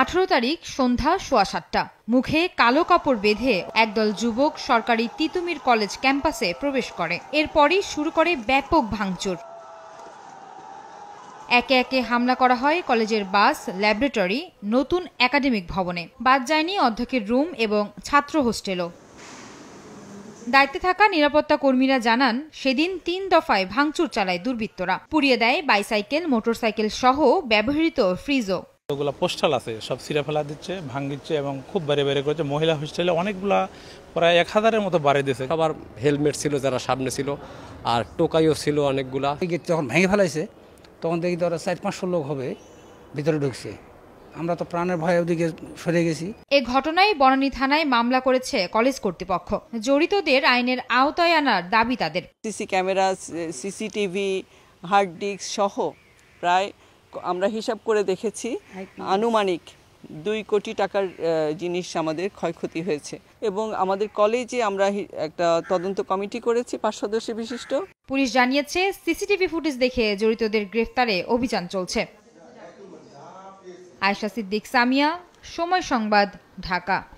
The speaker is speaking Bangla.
আঠারো তারিখ সন্ধ্যা সোয়া সাতটা মুখে কালো কাপড় বেঁধে একদল যুবক সরকারি তিতুমির কলেজ ক্যাম্পাসে প্রবেশ করে এরপরই শুরু করে ব্যাপক ভাঙচুর একে একে হামলা করা হয় কলেজের বাস ল্যাবরেটরি নতুন একাডেমিক ভবনে বাদ যায়নি অধ্যক্ষের রুম এবং ছাত্র হোস্টেলও দায়িত্বে থাকা নিরাপত্তা কর্মীরা জানান সেদিন তিন দফায় ভাঙচুর চালায় দুর্বৃত্তরা পুড়িয়ে দেয় বাইসাইকেল মোটরসাইকেল সহ ব্যবহৃত ফ্রিজও ওগুলো পোস্টাল আছে সব ছিঁড়ে ফেলা দিচ্ছে ভাঙিচ্ছে এবং খুব বেড়ে বেড়ে করেছে মহিলা হোস্টেলে অনেকগুলা প্রায় এক হাজারের মতো বাড়ি দিয়েছে আবার হেলমেট ছিল যারা সামনে ছিল আর টোকাইও ছিল অনেকগুলা যখন ভেঙে ফেলাইছে তখন দেখি ধরো চার পাঁচশো লোক হবে ভিতরে ঢুকছে আমরা তো প্রাণের ভয়ে ওদিকে সরে গেছি এ ঘটনায় বনানী থানায় মামলা করেছে কলেজ কর্তৃপক্ষ জড়িতদের আইনের আওতায় আনার দাবি তাদের CC camera CCTV hard disk সহ প্রায় আমরা হিসাব করে দেখেছি আনুমানিক দুই কোটি টাকার জিনিস আমাদের ক্ষয়ক্ষতি হয়েছে এবং আমাদের কলেজে আমরা একটা তদন্ত কমিটি করেছি পাঁচ সদস্য বিশিষ্ট পুলিশ জানিয়েছে সিসিটিভি ফুটেজ দেখে জড়িতদের গ্রেফতারে অভিযান চলছে আয়সা সিদ্দিক সামিয়া সময় সংবাদ ঢাকা